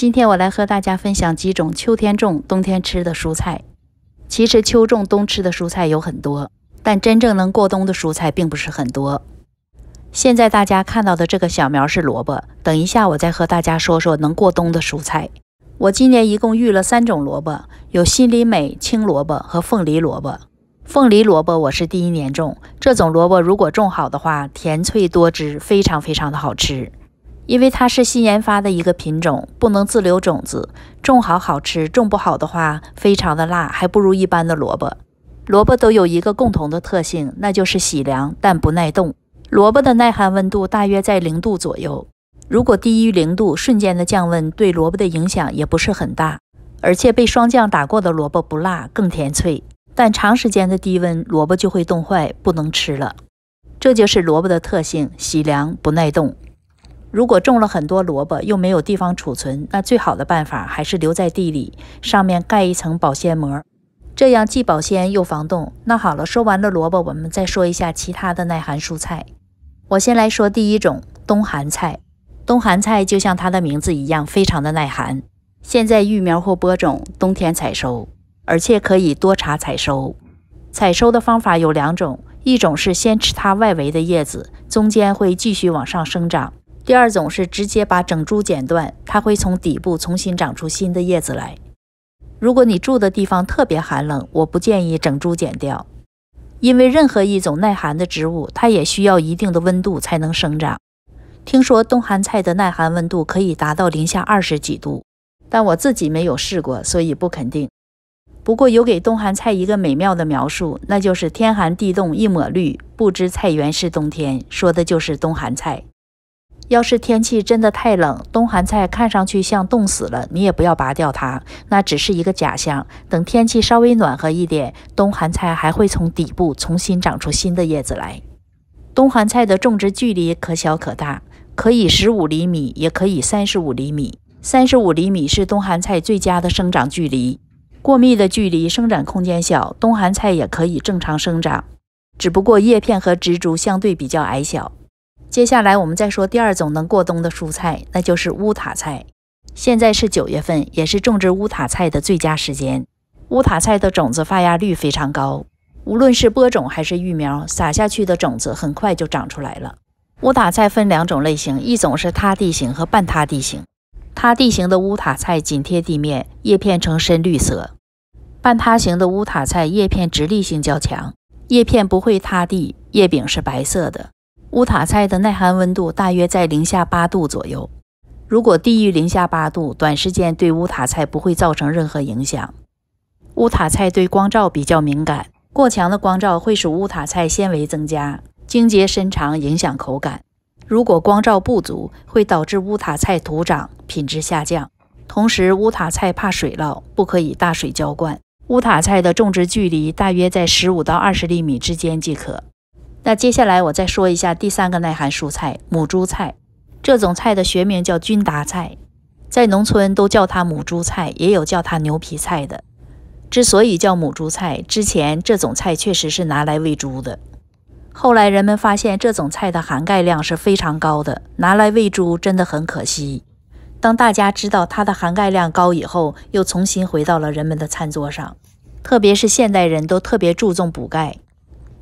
今天我来和大家分享几种秋天种、冬天吃的蔬菜。其实秋种冬吃的蔬菜有很多，但真正能过冬的蔬菜并不是很多。现在大家看到的这个小苗是萝卜。等一下，我再和大家说说能过冬的蔬菜。我今年一共育了三种萝卜，有心里美青萝卜和凤梨萝卜。凤梨萝卜我是第一年种，这种萝卜如果种好的话，甜脆多汁，非常非常的好吃。因为它是新研发的一个品种，不能自留种子。种好好吃，种不好的话，非常的辣，还不如一般的萝卜。萝卜都有一个共同的特性，那就是喜凉但不耐冻。萝卜的耐寒温度大约在零度左右，如果低于零度，瞬间的降温对萝卜的影响也不是很大。而且被霜降打过的萝卜不辣，更甜脆。但长时间的低温，萝卜就会冻坏，不能吃了。这就是萝卜的特性：喜凉不耐冻。如果种了很多萝卜，又没有地方储存，那最好的办法还是留在地里，上面盖一层保鲜膜，这样既保鲜又防冻。那好了，说完了萝卜，我们再说一下其他的耐寒蔬菜。我先来说第一种冬寒菜。冬寒菜就像它的名字一样，非常的耐寒。现在育苗或播种，冬天采收，而且可以多茬采收。采收的方法有两种，一种是先吃它外围的叶子，中间会继续往上生长。第二种是直接把整株剪断，它会从底部重新长出新的叶子来。如果你住的地方特别寒冷，我不建议整株剪掉，因为任何一种耐寒的植物，它也需要一定的温度才能生长。听说冬寒菜的耐寒温度可以达到零下二十几度，但我自己没有试过，所以不肯定。不过有给冬寒菜一个美妙的描述，那就是“天寒地冻一抹绿，不知菜园是冬天”，说的就是冬寒菜。要是天气真的太冷，冬寒菜看上去像冻死了，你也不要拔掉它，那只是一个假象。等天气稍微暖和一点，冬寒菜还会从底部重新长出新的叶子来。冬寒菜的种植距离可小可大，可以十五厘米，也可以三十五厘米。三十五厘米是冬寒菜最佳的生长距离，过密的距离生长空间小，冬寒菜也可以正常生长，只不过叶片和植株相对比较矮小。接下来我们再说第二种能过冬的蔬菜，那就是乌塔菜。现在是九月份，也是种植乌塔菜的最佳时间。乌塔菜的种子发芽率非常高，无论是播种还是育苗，撒下去的种子很快就长出来了。乌塔菜分两种类型，一种是塌地形和半塌地形。塌地形的乌塔菜紧贴地面，叶片呈深绿色；半塌型的乌塔菜叶片直立性较强，叶片不会塌地，叶柄是白色的。乌塔菜的耐寒温度大约在零下八度左右，如果低于零下八度，短时间对乌塔菜不会造成任何影响。乌塔菜对光照比较敏感，过强的光照会使乌塔菜纤维增加，茎节伸长，影响口感。如果光照不足，会导致乌塔菜徒长，品质下降。同时，乌塔菜怕水涝，不可以大水浇灌。乌塔菜的种植距离大约在十五到二十厘米之间即可。那接下来我再说一下第三个耐寒蔬菜——母猪菜。这种菜的学名叫菌达菜，在农村都叫它母猪菜，也有叫它牛皮菜的。之所以叫母猪菜，之前这种菜确实是拿来喂猪的。后来人们发现这种菜的含钙量是非常高的，拿来喂猪真的很可惜。当大家知道它的含钙量高以后，又重新回到了人们的餐桌上。特别是现代人都特别注重补钙。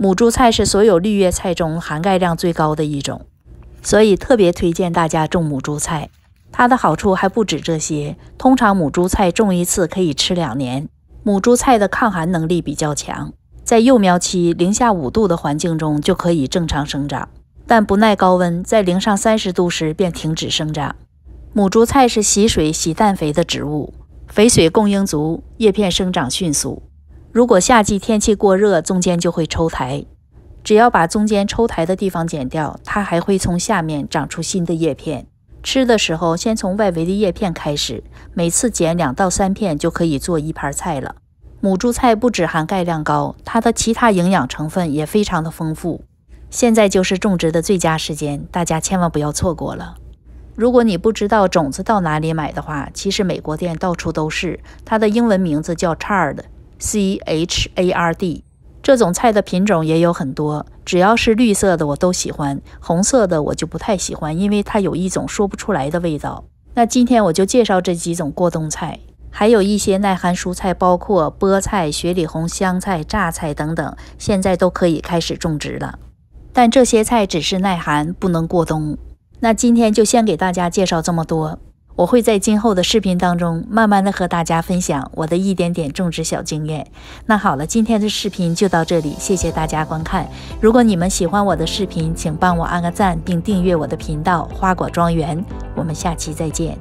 母猪菜是所有绿叶菜中含钙量最高的一种，所以特别推荐大家种母猪菜。它的好处还不止这些，通常母猪菜种一次可以吃两年。母猪菜的抗寒能力比较强，在幼苗期零下五度的环境中就可以正常生长，但不耐高温，在零上三十度时便停止生长。母猪菜是喜水喜氮肥的植物，肥水供应足，叶片生长迅速。如果夏季天气过热，中间就会抽苔。只要把中间抽苔的地方剪掉，它还会从下面长出新的叶片。吃的时候先从外围的叶片开始，每次剪两到三片就可以做一盘菜了。母猪菜不止含钙量高，它的其他营养成分也非常的丰富。现在就是种植的最佳时间，大家千万不要错过了。如果你不知道种子到哪里买的话，其实美国店到处都是。它的英文名字叫 Chard。C H A R D，这种菜的品种也有很多，只要是绿色的我都喜欢，红色的我就不太喜欢，因为它有一种说不出来的味道。那今天我就介绍这几种过冬菜，还有一些耐寒蔬菜，包括菠菜、雪里红、香菜、榨菜等等，现在都可以开始种植了。但这些菜只是耐寒，不能过冬。那今天就先给大家介绍这么多。我会在今后的视频当中，慢慢的和大家分享我的一点点种植小经验。那好了，今天的视频就到这里，谢谢大家观看。如果你们喜欢我的视频，请帮我按个赞，并订阅我的频道花果庄园。我们下期再见。